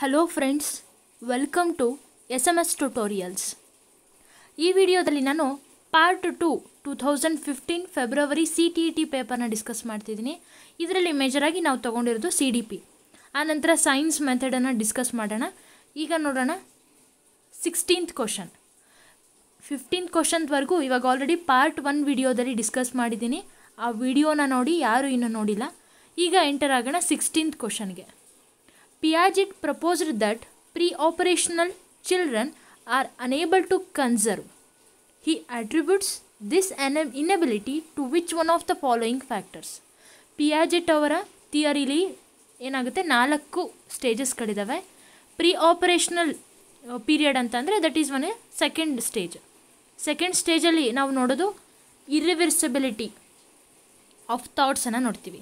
Hello friends welcome to S M S tutorials ಈ ವಿಡಿಯೋದಲ್ಲಿ ನಾನು part two two thousand fifteen February C T E T ಪೇಪರ್ನ discuss ಮಾಡ್ತಿದ್ದೀನಿ ಇದರಲ್ಲಿ ಮೇಜರಾಗಿ ನಾವು ತೊಗೊಂಡಿರೋದು ಸಿ ಡಿ ಪಿ ಆನಂತರ ಸೈನ್ಸ್ ಮೆಥಡನ್ನು ಡಿಸ್ಕಸ್ ಮಾಡೋಣ ಈಗ ನೋಡೋಣ ಸಿಕ್ಸ್ಟೀನ್ತ್ ಕ್ವಶನ್ ಫಿಫ್ಟೀನ್ತ್ ಕ್ವಶನ್ವರೆಗೂ ಇವಾಗ ಆಲ್ರೆಡಿ ಪಾರ್ಟ್ ಒನ್ ವಿಡಿಯೋದಲ್ಲಿ ಡಿಸ್ಕಸ್ ಮಾಡಿದ್ದೀನಿ ಆ ವಿಡಿಯೋನ ನೋಡಿ ಯಾರೂ ಇನ್ನೂ ನೋಡಿಲ್ಲ ಈಗ ಎಂಟರ್ ಆಗೋಣ ಸಿಕ್ಸ್ಟೀನ್ತ್ ಕ್ವಶನ್ಗೆ Piaget proposed that pre-operational children are unable to conserve. He attributes this inability to which one of the following factors. Piaget अवर theory li एन अगते 4 stages कड़िदवे. Pre-operational period अंता अंतर, that is one second stage. Second stage लिए नाव नोड़दू irreversibility of thoughts नोड़ती वे.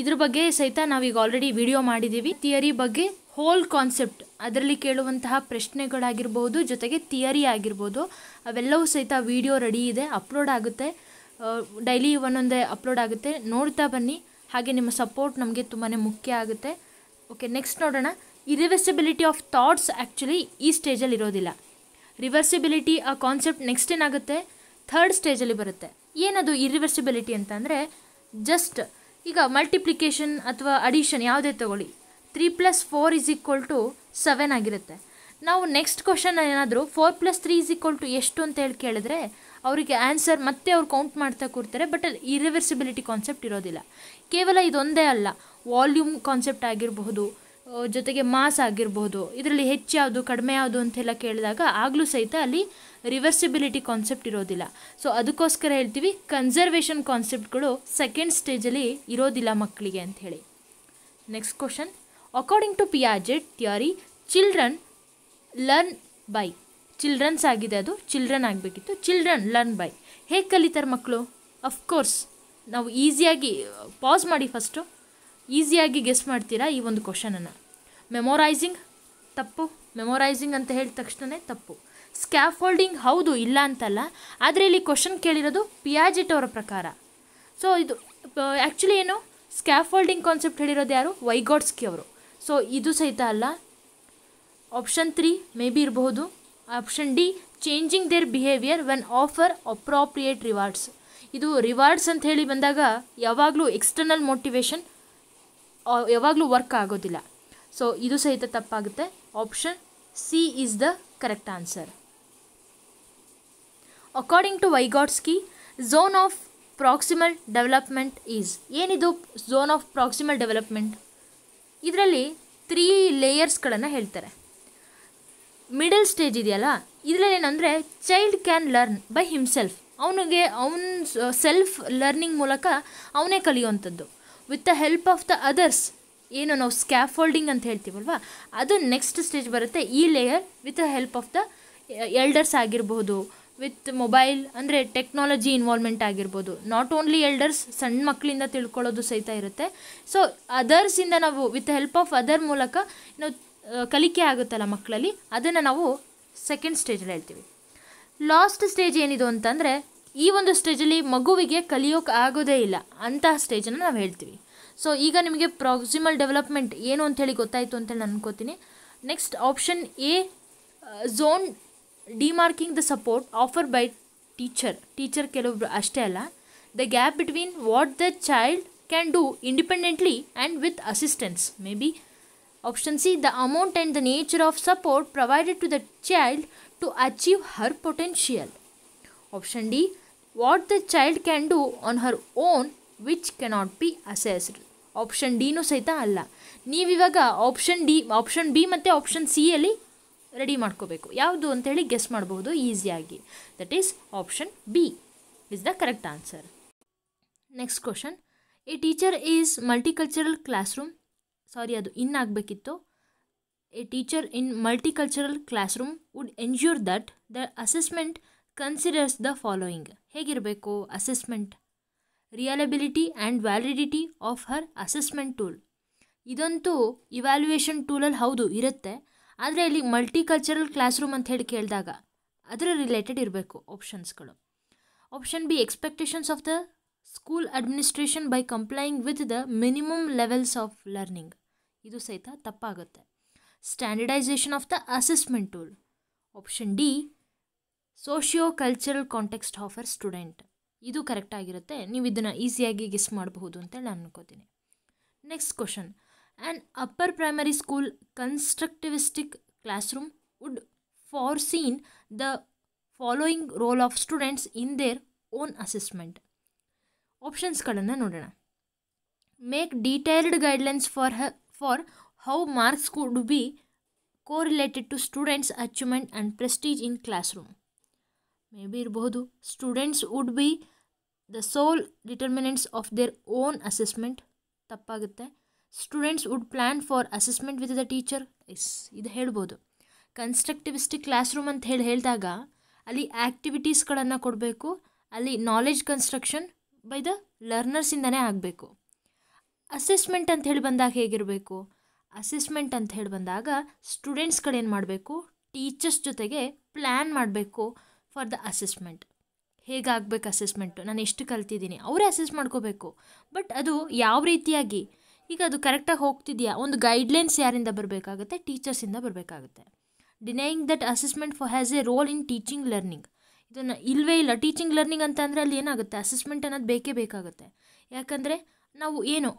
ಇದ್ರ ಬಗ್ಗೆ ಸಹಿತ ನಾವೀಗ ಆಲ್ರೆಡಿ ವಿಡಿಯೋ ಮಾಡಿದ್ದೀವಿ ಥಿಯರಿ ಬಗ್ಗೆ ಹೋಲ್ ಕಾನ್ಸೆಪ್ಟ್ ಅದರಲ್ಲಿ ಕೇಳುವಂತಹ ಪ್ರಶ್ನೆಗಳಾಗಿರ್ಬೋದು ಜೊತೆಗೆ ಥಿಯರಿ ಆಗಿರ್ಬೋದು ಅವೆಲ್ಲವೂ ಸಹಿತ ವಿಡಿಯೋ ರೆಡಿ ಇದೆ ಅಪ್ಲೋಡ್ ಆಗುತ್ತೆ ಡೈಲಿ ಒಂದೊಂದೇ ಅಪ್ಲೋಡ್ ಆಗುತ್ತೆ ನೋಡ್ತಾ ಬನ್ನಿ ಹಾಗೆ ನಿಮ್ಮ ಸಪೋರ್ಟ್ ನಮಗೆ ತುಂಬಾ ಮುಖ್ಯ ಆಗುತ್ತೆ ಓಕೆ ನೆಕ್ಸ್ಟ್ ನೋಡೋಣ ಇರಿವರ್ಸಿಬಿಲಿಟಿ ಆಫ್ ಥಾಟ್ಸ್ ಆ್ಯಕ್ಚುಲಿ ಈ ಸ್ಟೇಜಲ್ಲಿ ಇರೋದಿಲ್ಲ ರಿವರ್ಸಿಬಿಲಿಟಿ ಆ ಕಾನ್ಸೆಪ್ಟ್ ನೆಕ್ಸ್ಟ್ ಏನಾಗುತ್ತೆ ಥರ್ಡ್ ಸ್ಟೇಜಲ್ಲಿ ಬರುತ್ತೆ ಏನದು ಇರಿವರ್ಸಿಬಿಲಿಟಿ ಅಂದರೆ ಜಸ್ಟ್ ಈಗ ಮಲ್ಟಿಪ್ಲಿಕೇಶನ್ ಅಥವಾ ಅಡಿಷನ್ ಯಾವುದೇ ತೊಗೊಳ್ಳಿ three plus four is equal to seven ಆಗಿರುತ್ತೆ ನಾವು ನೆಕ್ಸ್ಟ್ ಕ್ವಶನ್ ಏನಾದರೂ four plus three is equal to ಎಷ್ಟು ಅಂತ ಹೇಳಿ ಕೇಳಿದ್ರೆ ಅವರಿಗೆ ಆನ್ಸರ್ ಮತ್ತೆ ಅವ್ರು ಕೌಂಟ್ ಮಾಡ್ತಾ ಕೂರ್ತಾರೆ ಬಟ್ ಅಲ್ಲಿ ಇರಿವರ್ಸಿಬಿಲಿಟಿ ಕಾನ್ಸೆಪ್ಟ್ ಇರೋದಿಲ್ಲ ಕೇವಲ ಇದೊಂದೇ ಅಲ್ಲ ವಾಲ್ಯೂಮ್ ಕಾನ್ಸೆಪ್ಟ್ ಆಗಿರಬಹುದು ಜೊತೆಗೆ ಮಾಸ್ ಆಗಿರ್ಬೋದು ಇದರಲ್ಲಿ ಹೆಚ್ಚು ಯಾವುದು ಕಡಿಮೆ ಯಾವುದು ಅಂತೆಲ್ಲ ಕೇಳಿದಾಗ ಆಗಲೂ ಸಹಿತ ಅಲ್ಲಿ ರಿವರ್ಸಿಬಿಲಿಟಿ ಕಾನ್ಸೆಪ್ಟ್ ಇರೋದಿಲ್ಲ ಸೊ ಅದಕ್ಕೋಸ್ಕರ ಹೇಳ್ತೀವಿ ಕನ್ಸರ್ವೇಷನ್ ಕಾನ್ಸೆಪ್ಟ್ಗಳು ಸೆಕೆಂಡ್ ಸ್ಟೇಜಲ್ಲಿ ಇರೋದಿಲ್ಲ ಮಕ್ಕಳಿಗೆ ಅಂಥೇಳಿ next question according to Piaget theory children learn by childrens ಆಗಿದೆ ಅದು ಚಿಲ್ಡ್ರನ್ ಆಗಬೇಕಿತ್ತು ಚಿಲ್ಡ್ರನ್ ಲರ್ನ್ ಬೈ ಹೇಗೆ ಕಲಿತಾರೆ ಮಕ್ಕಳು ಅಫ್ಕೋರ್ಸ್ ನಾವು ಈಸಿಯಾಗಿ ಪಾಸ್ ಮಾಡಿ ಫಸ್ಟು ಈಸಿಯಾಗಿ ಗೆಸ್ ಮಾಡ್ತೀರಾ ಈ ಒಂದು ಕ್ವಶನನ್ನು ಮೆಮೊರೈಸಿಂಗ್ ತಪ್ಪು ಮೆಮೊರೈಸಿಂಗ್ ಅಂತ ಹೇಳಿದ ತಕ್ಷಣವೇ ತಪ್ಪು ಸ್ಕ್ಯಾಫೋಲ್ಡಿಂಗ್ ಹೌದು ಇಲ್ಲ ಅಂತಲ್ಲ ಆದರೆ ಇಲ್ಲಿ ಕ್ವಶನ್ ಕೇಳಿರೋದು ಪಿಯಾಜಿಟ್ ಅವರ ಪ್ರಕಾರ ಸೊ ಇದು ಆ್ಯಕ್ಚುಲಿ ಏನು ಸ್ಕ್ಯಾಫೋಲ್ಡಿಂಗ್ ಕಾನ್ಸೆಪ್ಟ್ ಹೇಳಿರೋದು ಯಾರು ವೈಗೋಡ್ಸ್ಕಿ ಅವರು ಸೊ ಇದು ಸಹಿತ ಅಲ್ಲ ಆಪ್ಷನ್ ತ್ರೀ ಮೇ ಬಿ ಇರಬಹುದು option D changing their behaviour when offer appropriate rewards ಇದು ರಿವಾರ್ಡ್ಸ್ ಅಂತ ಹೇಳಿ ಬಂದಾಗ ಯಾವಾಗಲೂ ಎಕ್ಸ್ಟರ್ನಲ್ ಮೋಟಿವೇಶನ್ ಯಾವಾಗಲೂ ವರ್ಕ್ ಆಗೋದಿಲ್ಲ ಸೊ ಇದು ಸಹಿತ ತಪ್ಪಾಗುತ್ತೆ option C is the correct answer according to Vygotsky zone of proximal development is ಏನಿದು ಝೋನ್ ಆಫ್ ಪ್ರಾಕ್ಸಿಮಲ್ ಡೆವಲಪ್ಮೆಂಟ್ ಇದರಲ್ಲಿ ತ್ರೀ ಲೇಯರ್ಸ್ಗಳನ್ನು ಹೇಳ್ತಾರೆ ಮಿಡಲ್ ಸ್ಟೇಜ್ ಇದೆಯಲ್ಲ ಇದರಲ್ಲಿ ಏನಂದರೆ child can learn by himself ಅವನಿಗೆ ಅವನ್ ಸೆಲ್ಫ್ ಲರ್ನಿಂಗ್ ಮೂಲಕ ಅವನೇ ಕಲಿಯುವಂಥದ್ದು with the help of the others ಏನು ನಾವು ಫೋಲ್ಡಿಂಗ್ ಅಂತ ಹೇಳ್ತೀವಲ್ವ ಅದು ನೆಕ್ಸ್ಟ್ ಸ್ಟೇಜ್ ಬರುತ್ತೆ ಈ layer with the help of the elders ಆಗಿರ್ಬೋದು ವಿತ್ ಮೊಬೈಲ್ ಅಂದರೆ ಟೆಕ್ನಾಲಜಿ ಇನ್ವಾಲ್ವ್ಮೆಂಟ್ ಆಗಿರ್ಬೋದು ನಾಟ್ ಓನ್ಲಿ ಎಲ್ಡರ್ಸ್ ಸಣ್ಣ ಮಕ್ಕಳಿಂದ ತಿಳ್ಕೊಳ್ಳೋದು ಸಹಿತ ಇರುತ್ತೆ ಸೊ ಅದರ್ಸಿಂದ ನಾವು ವಿತ್ ಹೆಲ್ಪ್ ಆಫ್ ಅದರ್ ಮೂಲಕ ನಾವು ಕಲಿಕೆ ಆಗುತ್ತಲ್ಲ ಮಕ್ಕಳಲ್ಲಿ ಅದನ್ನು ನಾವು ಸೆಕೆಂಡ್ ಸ್ಟೇಜಲ್ಲಿ ಹೇಳ್ತೀವಿ ಲಾಸ್ಟ್ ಸ್ಟೇಜ್ ಏನಿದು ಅಂತಂದರೆ ಈ ಒಂದು ಸ್ಟೇಜಲ್ಲಿ ಮಗುವಿಗೆ ಕಲಿಯೋಕೆ ಆಗೋದೇ ಇಲ್ಲ ಅಂತಹ ಸ್ಟೇಜನ್ನು ನಾವು ಹೇಳ್ತೀವಿ ಸೊ ಈಗ ನಿಮಗೆ ಪ್ರಾಕ್ಸಿಮಲ್ ಡೆವಲಪ್ಮೆಂಟ್ ಏನು ಅಂಥೇಳಿ ಗೊತ್ತಾಯಿತು ಅಂತೇಳಿ ನಾನು ಅನ್ಕೋತೀನಿ next option A zone demarking the support offer by teacher teacher ಕೆಲವೊಬ್ರು ಅಷ್ಟೇ ಅಲ್ಲ the gap between what the child can do independently and with assistance may be option C the amount and the nature of support provided to the child to achieve her potential option D what the child can do on her own which cannot be assessed option ಡಿನೂ ಸಹಿತ ಅಲ್ಲ ನೀವಿವಾಗ option D option B ಮತ್ತು option ಸಿಯಲ್ಲಿ ready ಮಾಡ್ಕೋಬೇಕು ಯಾವುದು ಅಂತೇಳಿ guess ಮಾಡ್ಬೋದು ಈಸಿಯಾಗಿ that is option B is the correct answer next question A teacher is multicultural classroom sorry ಅದು ಇನ್ ಆಗಬೇಕಿತ್ತು a teacher in multicultural classroom would ensure that the assessment considers the following ಹೇಗಿರಬೇಕು assessment reliability and validity of her assessment tool ಇದಂತೂ evaluation ಟೂಲಲ್ಲಿ ಹೌದು ಇರುತ್ತೆ ಆದರೆ ಇಲ್ಲಿ multicultural class room ಅಂತ ಹೇಳಿ ಕೇಳಿದಾಗ ಅದರ ರಿಲೇಟೆಡ್ ಇರಬೇಕು ಆಪ್ಷನ್ಸ್ಗಳು option B expectations of the school administration by complying with the minimum levels of learning ಇದು ಸಹಿತ ತಪ್ಪಾಗುತ್ತೆ standardization of the assessment tool option D socio cultural context of our student ಇದು ಕರೆಕ್ಟಾಗಿರುತ್ತೆ ನೀವು ಇದನ್ನು ಈಸಿಯಾಗಿ ಗಿಸ್ ಮಾಡಬಹುದು ಅಂತೇಳಿ ನಾನು ಅನ್ಕೋತೀನಿ next question and upper primary school constructivistic classroom would foresee the following role of students in their own assessment ಆಪ್ಷನ್ಸ್ಗಳನ್ನು ನೋಡೋಣ ಮೇಕ್ ಡೀಟೇಲ್ಡ್ ಗೈಡ್ಲೈನ್ಸ್ ಫಾರ್ ಹ for how marks could be correlated to students achievement and prestige in classroom may be ಇರಬಹುದು students would be the sole determinants of their own assessment ತಪ್ಪಾಗುತ್ತೆ students would plan for assessment with the teachers ಇದು ಹೇಳ್ಬೋದು ಕನ್ಸ್ಟ್ರಕ್ಟಿವಿಸ್ಟಿಕ್ class room ಅಂತ ಹೇಳಿ ಹೇಳಿದಾಗ ಅಲ್ಲಿ ಆ್ಯಕ್ಟಿವಿಟೀಸ್ಗಳನ್ನು ಕೊಡಬೇಕು ಅಲ್ಲಿ ನಾಲೆಜ್ ಕನ್ಸ್ಟ್ರಕ್ಷನ್ ಬೈ ದ ಲರ್ನರ್ಸಿಂದನೇ ಆಗಬೇಕು ಅಸೆಸ್ಮೆಂಟ್ ಅಂತ ಹೇಳಿ ಬಂದಾಗ ಹೇಗಿರಬೇಕು ಅಸೆಸ್ಮೆಂಟ್ ಅಂತ ಹೇಳಿ ಬಂದಾಗ ಸ್ಟೂಡೆಂಟ್ಸ್ಗಳೇನು ಮಾಡಬೇಕು ಟೀಚರ್ಸ್ ಜೊತೆಗೆ ಪ್ಲ್ಯಾನ್ ಮಾಡಬೇಕು ಫಾರ್ ದ ಅಸೆಸ್ಮೆಂಟ್ ಹೇಗಾಗಬೇಕು ಅಸೆಸ್ಮೆಂಟು ನಾನು ಎಷ್ಟು ಕಲ್ತಿದ್ದೀನಿ ಅವರೇ ಅಸೆಸ್ ಮಾಡ್ಕೋಬೇಕು ಬಟ್ ಅದು ಯಾವ ರೀತಿಯಾಗಿ ಈಗ ಅದು ಕರೆಕ್ಟಾಗಿ ಹೋಗ್ತಿದೆಯಾ ಒಂದು ಗೈಡ್ಲೈನ್ಸ್ ಯಾರಿಂದ ಬರಬೇಕಾಗುತ್ತೆ ಟೀಚರ್ಸಿಂದ ಬರಬೇಕಾಗುತ್ತೆ denying that assessment for has a role in teaching learning ಇದನ್ನು ಇಲ್ಲವೇ ಇಲ್ಲ ಟೀಚಿಂಗ್ ಲರ್ನಿಂಗ್ ಅಂತ ಅಂದರೆ ಅಲ್ಲಿ ಏನಾಗುತ್ತೆ ಅಸೆಸ್ಮೆಂಟ್ ಅನ್ನೋದು ಬೇಕೇ ಬೇಕಾಗುತ್ತೆ ಯಾಕಂದರೆ ನಾವು ಏನು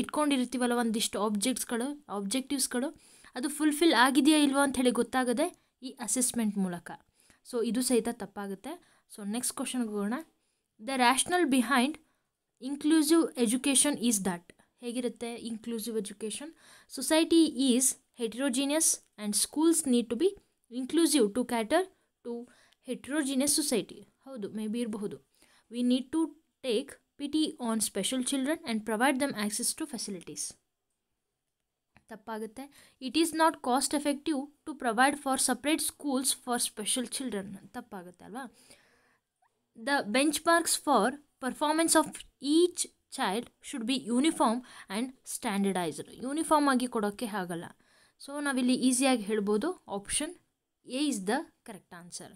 ಇಟ್ಕೊಂಡಿರ್ತೀವಲ್ಲ ಒಂದಿಷ್ಟು ಆಬ್ಜೆಕ್ಟ್ಸ್ಗಳು ಆಬ್ಜೆಕ್ಟಿವ್ಸ್ಗಳು ಅದು ಫುಲ್ಫಿಲ್ ಆಗಿದೆಯಾ ಇಲ್ವೋ ಅಂತ ಹೇಳಿ ಗೊತ್ತಾಗದೆ ಈ ಅಸೆಸ್ಮೆಂಟ್ ಮೂಲಕ ಸೊ ಇದು ಸಹಿತ ತಪ್ಪಾಗುತ್ತೆ ಸೊ ನೆಕ್ಸ್ಟ್ ಕ್ವಶನ್ಗೆ ಹೋಗೋಣ the rationale behind inclusive education is that ಹೇಗಿರುತ್ತೆ inclusive education society is heterogeneous and schools need to be inclusive to cater to heterogeneous society ಹೌದು ಮೇ ಬಿ ಇರಬಹುದು we need to take pity on special children and provide them access to facilities ತಪ್ಪಾಗುತ್ತೆ it is not cost effective to provide for separate schools for special children ತಪ್ಪಾಗುತ್ತೆ ಅಲ್ವಾ the benchmarks for performance of each child should be uniform and standardized uniform ಆಗಿ ಕೊಡೋಕ್ಕೆ ಆಗಲ್ಲ so ನಾವಿಲ್ಲಿ ಈಸಿಯಾಗಿ ಹೇಳ್ಬೋದು option A is the correct answer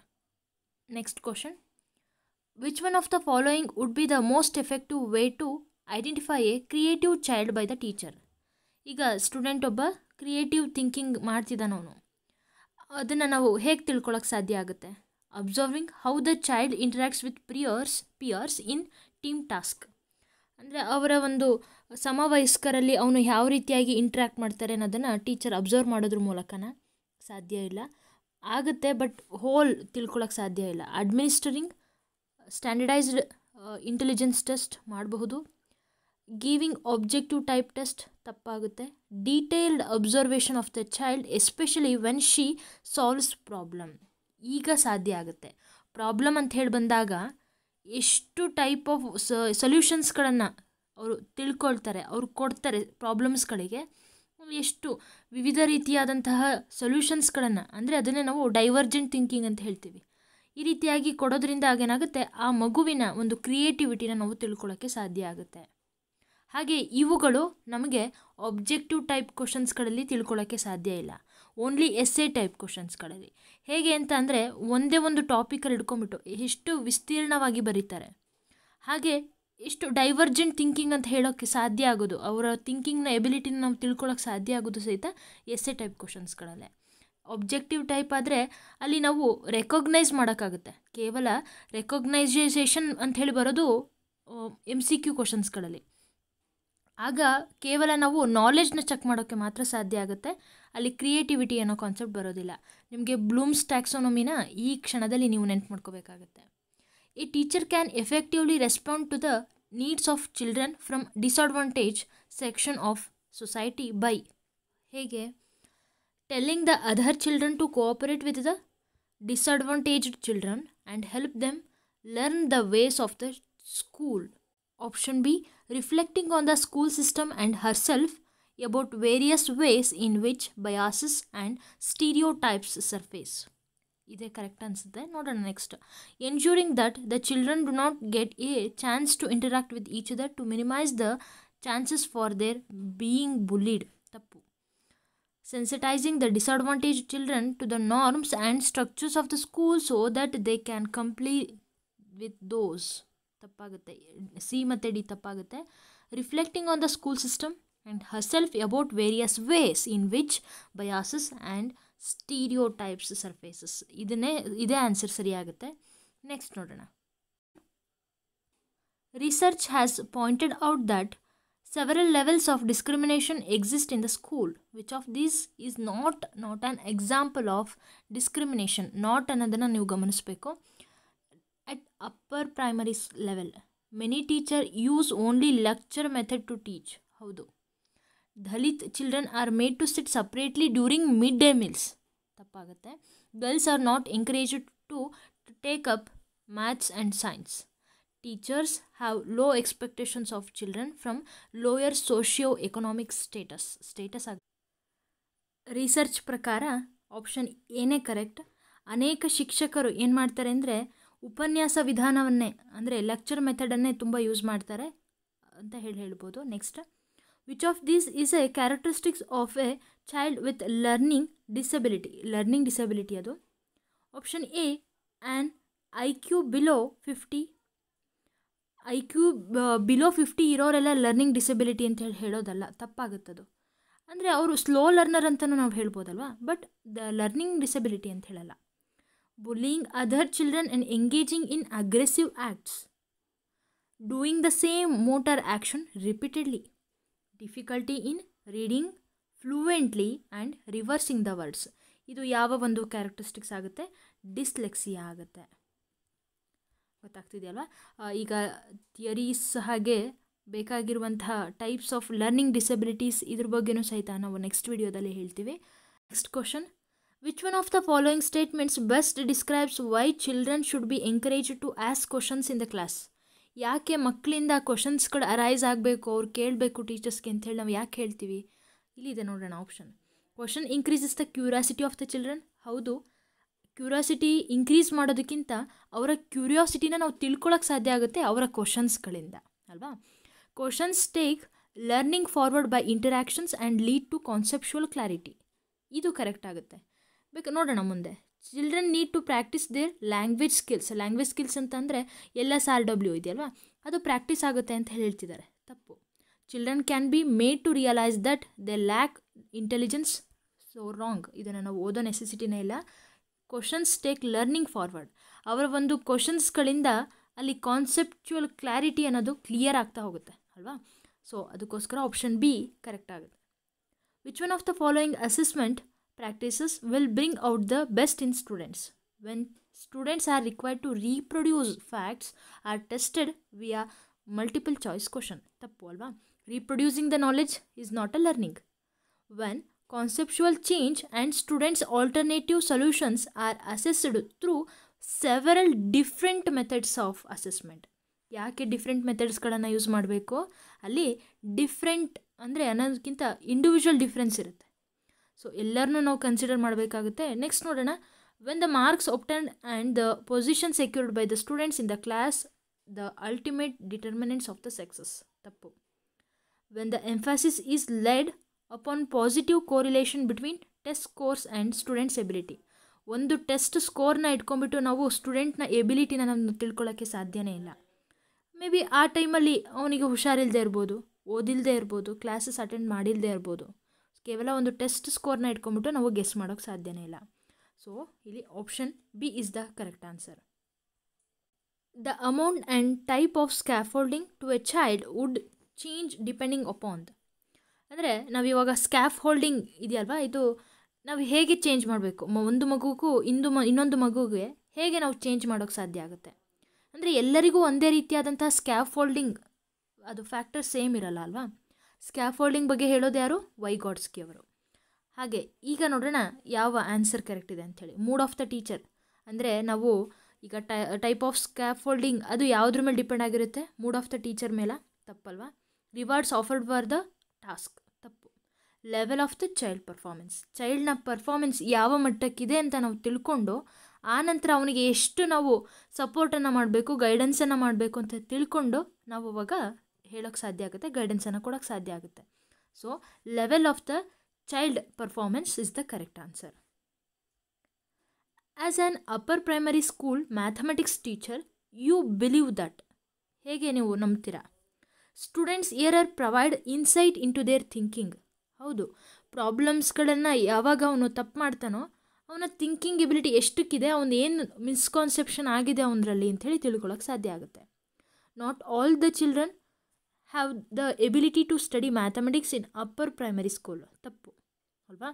next question which one of the following would be the most effective way to identify a creative child by the teacher ಈಗ student ಒಬ್ಬ creative thinking ಮಾಡ್ತಿದ್ದಾನೆ ಅವನು ಅದನ್ನು ನಾವು ಹೇಗೆ ತಿಳ್ಕೊಳ್ಳೋಕ್ಕೆ ಸಾಧ್ಯ ಆಗುತ್ತೆ observing how the child interacts with priors peers in team task ಅಂದರೆ ಅವರ ಒಂದು ಸಮವಯಸ್ಕರಲ್ಲಿ ಅವನು ಯಾವ ರೀತಿಯಾಗಿ ಇಂಟ್ರ್ಯಾಕ್ಟ್ ಮಾಡ್ತಾರೆ ಅನ್ನೋದನ್ನು ಟೀಚರ್ ಅಬ್ಸರ್ವ್ ಮಾಡೋದ್ರ ಮೂಲಕನ ಸಾಧ್ಯ ಇಲ್ಲ ಆಗುತ್ತೆ ಬಟ್ ಹೋಲ್ ತಿಳ್ಕೊಳ್ಳೋಕೆ ಸಾಧ್ಯ ಇಲ್ಲ ಅಡ್ಮಿನಿಸ್ಟರಿಂಗ್ ಸ್ಟ್ಯಾಂಡರ್ಡೈಸ್ಡ್ ಇಂಟೆಲಿಜೆನ್ಸ್ ಟೆಸ್ಟ್ ಮಾಡಬಹುದು ಗಿವಿಂಗ್ ಆಬ್ಜೆಕ್ಟಿವ್ ಟೈಪ್ ಟೆಸ್ಟ್ ತಪ್ಪಾಗುತ್ತೆ detailed observation of the child especially when she solves problem ಈಗ ಸಾಧ್ಯ ಆಗುತ್ತೆ ಪ್ರಾಬ್ಲಮ್ ಅಂತ ಹೇಳಿ ಬಂದಾಗ ಎಷ್ಟು ಟೈಪ್ ಆಫ್ ಸೊಲ್ಯೂಷನ್ಸ್ಗಳನ್ನು ಅವರು ತಿಳ್ಕೊಳ್ತಾರೆ ಅವರು ಕೊಡ್ತಾರೆ ಪ್ರಾಬ್ಲಮ್ಸ್ಗಳಿಗೆ ಎಷ್ಟು ವಿವಿಧ ರೀತಿಯಾದಂತಹ ಸೊಲ್ಯೂಷನ್ಸ್ಗಳನ್ನು ಅಂದರೆ ಅದನ್ನೇ ನಾವು ಡೈವರ್ಜೆಂಟ್ ಥಿಂಕಿಂಗ್ ಅಂತ ಹೇಳ್ತೀವಿ ಈ ರೀತಿಯಾಗಿ ಕೊಡೋದ್ರಿಂದ ಆಗೇನಾಗುತ್ತೆ ಆ ಮಗುವಿನ ಒಂದು ಕ್ರಿಯೇಟಿವಿಟಿನ ನಾವು ತಿಳ್ಕೊಳ್ಳೋಕ್ಕೆ ಸಾಧ್ಯ ಆಗುತ್ತೆ ಹಾಗೆ ಇವುಗಳು ನಮಗೆ ಒಬ್ಜೆಕ್ಟಿವ್ ಟೈಪ್ ಕ್ವಶನ್ಸ್ಗಳಲ್ಲಿ ತಿಳ್ಕೊಳ್ಳೋಕ್ಕೆ ಸಾಧ್ಯ ಇಲ್ಲ ಓನ್ಲಿ ಎಸ್ ಎ ಟೈಪ್ ಕ್ವಶನ್ಸ್ಗಳಲ್ಲಿ ಹೇಗೆ ಅಂತ ಅಂದರೆ ಒಂದೇ ಒಂದು ಟಾಪಿಕಲ್ಲಿ ಹಿಡ್ಕೊಂಬಿಟ್ಟು ಎಷ್ಟು ವಿಸ್ತೀರ್ಣವಾಗಿ ಬರೀತಾರೆ ಹಾಗೆ ಎಷ್ಟು ಡೈವರ್ಜೆಂಟ್ ಥಿಂಕಿಂಗ್ ಅಂತ ಹೇಳೋಕ್ಕೆ ಸಾಧ್ಯ ಆಗೋದು ಅವರ ಥಿಂಕಿಂಗ್ನ ಎಬಿಲಿಟಿನ ನಾವು ತಿಳ್ಕೊಳ್ಳೋಕೆ ಸಾಧ್ಯ ಆಗೋದು ಸಹಿತ ಎಸ್ ಎ ಟೈಪ್ ಕ್ವಶನ್ಸ್ಗಳಲ್ಲೇ ಒಬ್ಜೆಕ್ಟಿವ್ ಟೈಪ್ ಆದರೆ ಅಲ್ಲಿ ನಾವು ರೆಕಗ್ನೈಸ್ ಮಾಡೋಕ್ಕಾಗುತ್ತೆ ಕೇವಲ ರೆಕಗ್ನೈಸೇಷನ್ ಅಂತ ಹೇಳಿ ಬರೋದು ಎಮ್ ಸಿ ಕ್ಯೂ ಕ್ವಶನ್ಸ್ಗಳಲ್ಲಿ ಆಗ ಕೇವಲ ನಾವು ನಾಲೆಜ್ನ ಚೆಕ್ ಮಾಡೋಕ್ಕೆ ಮಾತ್ರ ಸಾಧ್ಯ ಆಗುತ್ತೆ ಅಲ್ಲಿ ಕ್ರಿಯೇಟಿವಿಟಿ ಅನ್ನೋ ಕಾನ್ಸೆಪ್ಟ್ ಬರೋದಿಲ್ಲ ನಿಮಗೆ ಬ್ಲೂಮ್ಸ್ ಟ್ಯಾಕ್ಸೋನೊಮಿನ ಈ ಕ್ಷಣದಲ್ಲಿ ನೀವು ನೆನ್ಪು ಮಾಡ್ಕೋಬೇಕಾಗುತ್ತೆ ಈ teacher can effectively respond to the needs of children from disadvantage section of society by ಹೇಗೆ telling the other children to cooperate with the disadvantaged children and help them learn the ways of the school Option B Reflecting on the school system and herself about various ways in which biases and stereotypes surface. Is the correct answer Then, Not the next. Ensuring that the children do not get a chance to interact with each other to minimize the chances for their being bullied. Sensitizing the disadvantaged children to the norms and structures of the school so that they can comply with those. ತಪ್ಪಾಗುತ್ತೆ C ಮತ್ತು D ತಪ್ಪಾಗುತ್ತೆ reflecting on the school system and herself about various ways in which biases and stereotypes surfaces ಇದನ್ನೇ ಇದೇ answer ಸರಿಯಾಗುತ್ತೆ next ನೋಡೋಣ research has pointed out that several levels of discrimination exist in the school which of these is not not an example of discrimination not ಅನ್ನೋದನ್ನು ನೀವು ಗಮನಿಸಬೇಕು at upper primary level many teacher use only lecture method to teach ಹೌದು Dalit children are made to sit separately during mid day meals ತಪ್ಪಾಗುತ್ತೆ girls are not encourage to take up maths and science teachers have low expectations of children from lower socio economic status status ಆಗ research ಪ್ರಕಾರ option ಏನೇ correct ಅನೇಕ ಶಿಕ್ಷಕರು ಏನು ಮಾಡ್ತಾರೆ ಅಂದರೆ ಉಪನ್ಯಾಸ ವಿಧಾನವನ್ನೇ ಅಂದರೆ ಲೆಕ್ಚರ್ ಮೆಥಡನ್ನೇ ತುಂಬ ಯೂಸ್ ಮಾಡ್ತಾರೆ ಅಂತ ಹೇಳಿ ಹೇಳ್ಬೋದು next which of these is a characteristics of a child with learning disability learning disability ಅದು option A and I Q below fifty I Q below fifty ಇರೋರೆಲ್ಲ ಲರ್ನಿಂಗ್ ಡಿಸಬಿಲಿಟಿ ಅಂತ ಹೇಳಿ ಹೇಳೋದಲ್ಲ ತಪ್ಪಾಗುತ್ತದು ಅಂದರೆ ಅವರು ಸ್ಲೋ ಲರ್ನರ್ ಅಂತಲೂ ನಾವು ಹೇಳ್ಬೋದಲ್ವಾ ಬಟ್ ದ ಲರ್ನಿಂಗ್ ಡಿಸಬಿಲಿಟಿ ಅಂತ ಹೇಳಲ್ಲ bullying other children and engaging in aggressive acts, doing the same motor action repeatedly difficulty in reading fluently and reversing the words ಇದು ಯಾವ ಒಂದು ಕ್ಯಾರೆಕ್ಟರಿಸ್ಟಿಕ್ಸ್ ಆಗುತ್ತೆ ಡಿಸ್ಲೆಕ್ಸಿಯಾ ಆಗುತ್ತೆ ಗೊತ್ತಾಗ್ತಿದೆಯಲ್ವಾ ಈಗ ಥಿಯರೀಸ್ ಹಾಗೆ ಬೇಕಾಗಿರುವಂತಹ ಟೈಪ್ಸ್ ಆಫ್ ಲರ್ನಿಂಗ್ ಡಿಸಬಿಲಿಟೀಸ್ ಇದ್ರ ಬಗ್ಗೆಯೂ ಸಹಿತ ನಾವು ನೆಕ್ಸ್ಟ್ ವಿಡಿಯೋದಲ್ಲಿ ಹೇಳ್ತೀವಿ next question Which one of the following statements best describes why children should be encouraged to ask questions in the class? ಯಾಕೆ ಮಕ್ಕಳಿಂದ ಕ್ವಶನ್ಸ್ಗಳು ಅರೈಸ್ ಆಗಬೇಕು ಅವ್ರು ಕೇಳಬೇಕು ಟೀಚರ್ಸ್ಗೆ ಹೇಳಿ ನಾವು ಯಾಕೆ ಹೇಳ್ತೀವಿ ಇಲ್ಲಿದೆ ನೋಡೋಣ option question increases the curiosity of the children ಹೌದು ಕ್ಯೂರಿಯಾಸಿಟಿ ಇನ್ಕ್ರೀಸ್ ಮಾಡೋದಕ್ಕಿಂತ ಅವರ ಕ್ಯೂರಿಯಾಸಿಟಿನ ನಾವು ತಿಳ್ಕೊಳ್ಳೋಕೆ ಸಾಧ್ಯ ಆಗುತ್ತೆ ಅವರ ಕ್ವಶನ್ಸ್ಗಳಿಂದ ಅಲ್ವಾ questions take learning forward by interactions and lead to conceptual clarity ಇದು ಕರೆಕ್ಟ್ ಆಗುತ್ತೆ ಬೇಕು ನೋಡೋಣ ಮುಂದೆ children need to practice their language skills language skills ಅಂತಂದರೆ ಎಲ್ ಎಸ್ ಆರ್ ಡಬ್ಲ್ಯೂ ಇದೆಯಲ್ವಾ ಅದು ಪ್ರಾಕ್ಟೀಸ್ ಆಗುತ್ತೆ ಅಂತ ಹೇಳ್ತಿದ್ದಾರೆ ತಪ್ಪು children can be made to realize that they lack intelligence so wrong ಇದನ್ನು ನಾವು ಓದೋ ನೆಸೆಸಿಟಿನೇ ಇಲ್ಲ ಕ್ವಶನ್ಸ್ ಟೇಕ್ ಲರ್ನಿಂಗ್ ಫಾರ್ವರ್ಡ್ ಅವರ ಒಂದು ಕ್ವಶನ್ಸ್ಗಳಿಂದ ಅಲ್ಲಿ ಕಾನ್ಸೆಪ್ಚುವಲ್ ಕ್ಲಾರಿಟಿ ಅನ್ನೋದು ಕ್ಲಿಯರ್ ಆಗ್ತಾ ಹೋಗುತ್ತೆ ಅಲ್ವಾ ಸೊ ಅದಕ್ಕೋಸ್ಕರ ಆಪ್ಷನ್ ಬಿ ಕರೆಕ್ಟ್ ಆಗುತ್ತೆ which one of the following assessment practices will bring out the best in students. When students are required to reproduce facts are tested via multiple choice question. ತಪ್ಪು reproducing the knowledge is not a learning. When conceptual change and students' alternative solutions are assessed through several different methods of assessment. ಯಾಕೆ different ಮೆಥಡ್ಸ್ಗಳನ್ನು use ಮಾಡಬೇಕು ಅಲ್ಲಿ different ಅಂದರೆ ಅನ್ನೋದಕ್ಕಿಂತ individual difference ಇರುತ್ತೆ so ಎಲ್ಲರನ್ನೂ ನಾವು ಕನ್ಸಿಡರ್ ಮಾಡಬೇಕಾಗುತ್ತೆ ನೆಕ್ಸ್ಟ್ ನೋಡೋಣ when the marks obtained and the position secured by the students in the class the ultimate determinants of the success ತಪ್ಪು when the emphasis is laid upon positive correlation between test scores and students ability ಒಂದು test ಸ್ಕೋರ್ನ ಇಟ್ಕೊಂಬಿಟ್ಟು ನಾವು ಸ್ಟೂಡೆಂಟ್ನ ಎಬಿಲಿಟಿನ ನಾವು ತಿಳ್ಕೊಳ್ಳೋಕ್ಕೆ ಸಾಧ್ಯನೇ ಇಲ್ಲ may be ಆ ಟೈಮಲ್ಲಿ ಅವನಿಗೆ ಹುಷಾರಿಲ್ಲದೆ ಇರ್ಬೋದು ಓದಿಲ್ಲದೆ ಇರ್ಬೋದು ಕ್ಲಾಸಸ್ ಅಟೆಂಡ್ ಮಾಡಿಲ್ಲದೆ ಇರ್ಬೋದು ಕೇವಲ ಒಂದು ಟೆಸ್ಟ್ ಸ್ಕೋರ್ನ ಇಟ್ಕೊಂಬಿಟ್ಟು ನಾವು ಗೆಸ್ ಮಾಡೋಕ್ಕೆ ಸಾಧ್ಯನೇ ಇಲ್ಲ ಸೊ ಇಲ್ಲಿ option B is the correct answer the amount and type of holding to a child would change depending upon ಅಂದರೆ ಇವಾಗ ಸ್ಕ್ಯಾಫ್ ಹೋಲ್ಡಿಂಗ್ ಇದೆಯಲ್ವಾ ಇದು ನಾವು ಹೇಗೆ ಚೇಂಜ್ ಮಾಡಬೇಕು ಒಂದು ಮಗುಗೂ ಇಂದು ಮ ಇನ್ನೊಂದು ಮಗುಗೆ ಹೇಗೆ ನಾವು ಚೇಂಜ್ ಮಾಡೋಕ್ಕೆ ಸಾಧ್ಯ ಆಗುತ್ತೆ ಅಂದರೆ ಎಲ್ಲರಿಗೂ ಒಂದೇ ರೀತಿಯಾದಂಥ ಸ್ಕ್ಯಾಫ್ ಹೋಲ್ಡಿಂಗ್ ಅದು ಫ್ಯಾಕ್ಟರ್ ಸೇಮ್ ಇರಲ್ಲ ಅಲ್ವಾ ಸ್ಕ್ಯಾಫೋಲ್ಡಿಂಗ್ ಬಗ್ಗೆ ಹೇಳೋದು ಯಾರು ವೈಗಾಡ್ಸ್ಕಿ ಅವರು ಹಾಗೆ ಈಗ ನೋಡೋಣ ಯಾವ ಆನ್ಸರ್ ಕರೆಕ್ಟ್ ಇದೆ ಅಂಥೇಳಿ ಮೂಡ್ ಆಫ್ ದ ಟೀಚರ್ ಅಂದರೆ ನಾವು ಈಗ ಟೈ ಟೈಪ್ ಆಫ್ ಸ್ಕ್ಯಾಫೋಲ್ಡಿಂಗ್ ಅದು ಯಾವುದ್ರ ಮೇಲೆ ಡಿಪೆಂಡ್ ಆಗಿರುತ್ತೆ ಮೂಡ್ ಆಫ್ ದ ಟೀಚರ್ ಮೇಲೆ ತಪ್ಪಲ್ವಾ rewards offered for the task ತಪ್ಪು level of the child performance ಚೈಲ್ಡ್ನ ಪರ್ಫಾರ್ಮೆನ್ಸ್ ಯಾವ ಮಟ್ಟಕ್ಕಿದೆ ಅಂತ ನಾವು ತಿಳ್ಕೊಂಡು ಆನಂತರ ಅವನಿಗೆ ಎಷ್ಟು ನಾವು ಸಪೋರ್ಟನ್ನು ಮಾಡಬೇಕು ಗೈಡೆನ್ಸನ್ನು ಮಾಡಬೇಕು ಅಂತ ತಿಳ್ಕೊಂಡು ನಾವು ಅವಾಗ ಹೇಳೋಕ್ಕೆ ಸಾಧ್ಯ ಆಗುತ್ತೆ ಗೈಡೆನ್ಸನ್ನು ಕೊಡೋಕ್ಕೆ ಸಾಧ್ಯ ಆಗುತ್ತೆ so level of the child performance is the correct answer as an upper primary school mathematics teacher you believe that ಹೇಗೆ ನೀವು ನಂಬ್ತೀರಾ students are provide insight into their thinking ಹೌದು ಪ್ರಾಬ್ಲಮ್ಸ್ಗಳನ್ನು ಯಾವಾಗ ಅವನು ತಪ್ಪು ಮಾಡ್ತಾನೋ ಅವನ ಥಿಂಕಿಂಗ್ ಎಬಿಲಿಟಿ ಎಷ್ಟಕ್ಕಿದೆ ಅವನು ಏನು ಮಿಸ್ಕಾನ್ಸೆಪ್ಷನ್ ಆಗಿದೆ ಅವನರಲ್ಲಿ ಅಂಥೇಳಿ ತಿಳ್ಕೊಳ್ಳೋಕೆ ಸಾಧ್ಯ ಆಗುತ್ತೆ not all the children have the ability to study mathematics in upper primary school ತಪ್ಪು ಅಲ್ವಾ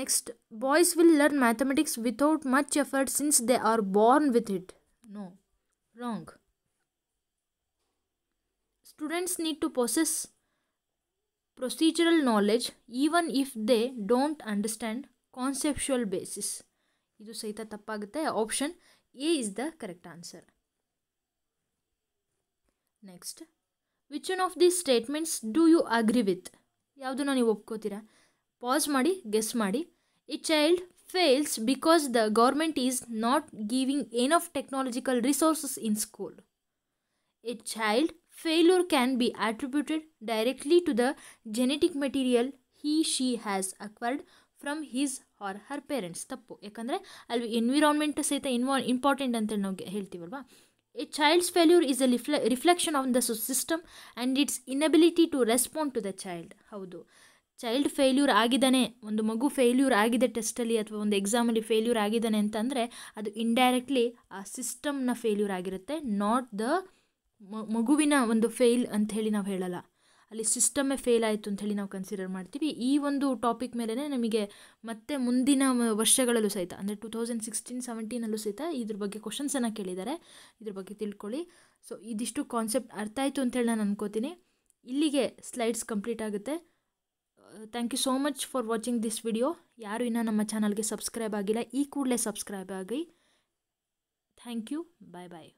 next boys will learn mathematics without much effort since they are born with it no wrong students need to possess procedural knowledge even if they don't understand conceptual basis ಇದು ಸಹಿತ ತಪ್ಪಾಗುತ್ತೆ option A is the correct answer next which one of these statements do you agree with ಯಾವುದನ್ನು ನೀವು ಒಪ್ಕೋತೀರಾ pass ಮಾಡಿ guess ಮಾಡಿ a child fails because the government is not giving an of technological resources in school a child failure can be attributed directly to the genetic material he she has acquired from his or her parents ತಪ್ಪು ಯಾಕಂದರೆ ಅಲ್ಲಿ environment ಸಹಿತ ಇನ್ವಾ important ಅಂತೇಳಿ ನಾವು ಹೇಳ್ತೀವಲ್ವಾ A child's failure is a refle- reflection on the system and its inability to respond to the child. ಹೌದು child failure ಆಗಿದ್ದಾನೆ ಒಂದು ಮಗು ಫೇಲ್ಯೂರ್ ಆಗಿದೆ ಟೆಸ್ಟಲ್ಲಿ ಅಥವಾ ಒಂದು ಎಕ್ಸಾಮಲ್ಲಿ ಫೇಲ್ಯೂರ್ ಆಗಿದ್ದಾನೆ ಅಂತಂದರೆ ಅದು ಇಂಡೈರೆಕ್ಟ್ಲಿ ಆ ಸಿಸ್ಟಮ್ನ ಫೇಲ್ಯೂರ್ ಆಗಿರುತ್ತೆ ನಾಟ್ ದ ಮಗುವಿನ ಒಂದು ಫೇಲ್ ಅಂತ ಹೇಳಿ ನಾವು ಹೇಳಲ್ಲ ಅಲ್ಲಿ ಸಿಸ್ಟಮೇ ಫೇಲ್ ಆಯಿತು ಅಂತ ಹೇಳಿ ನಾವು ಕನ್ಸಿಡರ್ ಮಾಡ್ತೀವಿ ಈ ಒಂದು ಟಾಪಿಕ್ ಮೇಲೇ ನಮಗೆ ಮತ್ತೆ ಮುಂದಿನ ವರ್ಷಗಳಲ್ಲೂ ಸಹಿತ ಅಂದರೆ ಟೂ ತೌಸಂಡ್ ಸಿಕ್ಸ್ಟೀನ್ ಸೆವೆಂಟೀನಲ್ಲೂ ಸಹಿತ ಇದ್ರ ಬಗ್ಗೆ ಕ್ವಶನ್ಸನ್ನು ಕೇಳಿದ್ದಾರೆ ಇದ್ರ ಬಗ್ಗೆ ತಿಳ್ಕೊಳ್ಳಿ ಸೊ ಇದಿಷ್ಟು ಕಾನ್ಸೆಪ್ಟ್ ಅರ್ಥ ಆಯಿತು ಅಂತೇಳಿ ನಾನು ಅನ್ಕೋತೀನಿ ಇಲ್ಲಿಗೆ ಸ್ಲೈಡ್ಸ್ ಕಂಪ್ಲೀಟ್ ಆಗುತ್ತೆ thank you so much for watching this video ಯಾರು ಇನ್ನೂ ನಮ್ಮ ಚಾನಲ್ಗೆ ಸಬ್ಸ್ಕ್ರೈಬ್ ಆಗಿಲ್ಲ ಈ ಕೂಡಲೇ ಸಬ್ಸ್ಕ್ರೈಬ್ ಆಗಿ ಥ್ಯಾಂಕ್ ಯು ಬಾಯ್ ಬಾಯ್